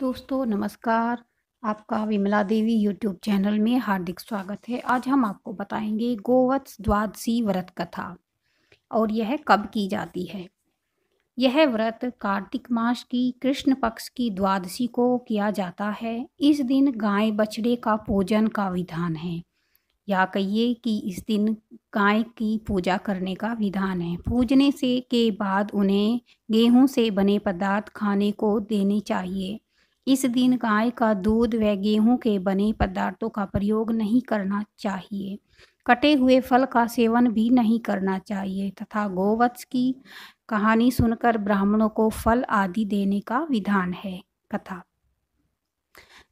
दोस्तों नमस्कार आपका विमला देवी यूट्यूब चैनल में हार्दिक स्वागत है आज हम आपको बताएंगे गोवत्स द्वादशी व्रत कथा और यह कब की जाती है यह व्रत कार्तिक मास की कृष्ण पक्ष की द्वादशी को किया जाता है इस दिन गाय बछड़े का पूजन का विधान है या कहिए कि इस दिन गाय की पूजा करने का विधान है पूजने से के बाद उन्हें गेहूं से बने पदार्थ खाने को देने चाहिए इस दिन गाय का दूध व गेहूं के बने पदार्थों का प्रयोग नहीं करना चाहिए कटे हुए फल का सेवन भी नहीं करना चाहिए तथा गोवत्स की कहानी सुनकर ब्राह्मणों को फल आदि देने का विधान है कथा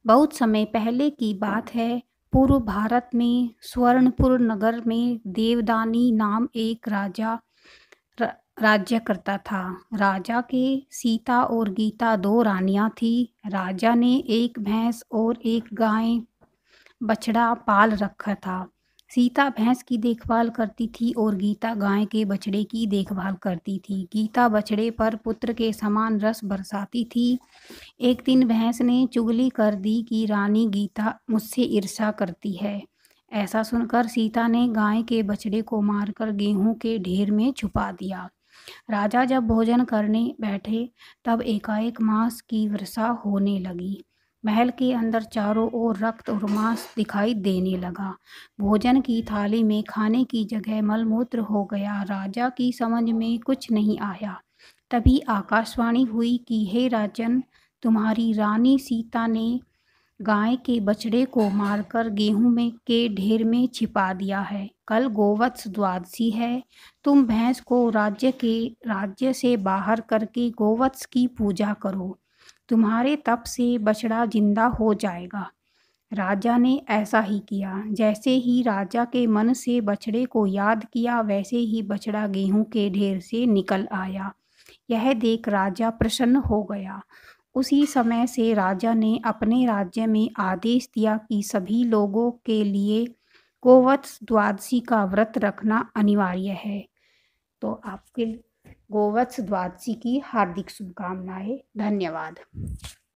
बहुत समय पहले की बात है पूर्व भारत में स्वर्णपुर नगर में देवदानी नाम एक राजा राज्य करता था राजा के सीता और गीता दो रानियां थीं राजा ने एक भैंस और एक गाय बछड़ा पाल रखा था सीता भैंस की देखभाल करती थी और गीता गाय के बछड़े की देखभाल करती थी गीता बछड़े पर पुत्र के समान रस बरसाती थी एक दिन भैंस ने चुगली कर दी कि रानी गीता मुझसे ईर्षा करती है ऐसा सुनकर सीता ने गाय के बछड़े को मारकर गेहूं के ढेर में छुपा दिया राजा जब भोजन करने बैठे तब एकाएक मांस की वर्षा होने लगी महल के अंदर चारों ओर रक्त और मांस दिखाई देने लगा भोजन की थाली में खाने की जगह मलमूत्र हो गया राजा की समझ में कुछ नहीं आया तभी आकाशवाणी हुई कि हे राजन तुम्हारी रानी सीता ने गाय के बछड़े को मारकर गेहूं में के ढेर में छिपा दिया है कल गोवत्स द्वादशी है तुम भैंस को राज्य के राज्य से बाहर करके गोवत्स की पूजा करो तुम्हारे तप से बछड़ा जिंदा हो जाएगा राजा ने ऐसा ही किया जैसे ही राजा के मन से बछड़े को याद किया वैसे ही बछड़ा गेहूं के ढेर से निकल आया यह देख राजा प्रसन्न हो गया उसी समय से राजा ने अपने राज्य में आदेश दिया कि सभी लोगों के लिए गोवत्स द्वादशी का व्रत रखना अनिवार्य है तो आपके गोवत्स द्वादशी की हार्दिक शुभकामनाएं धन्यवाद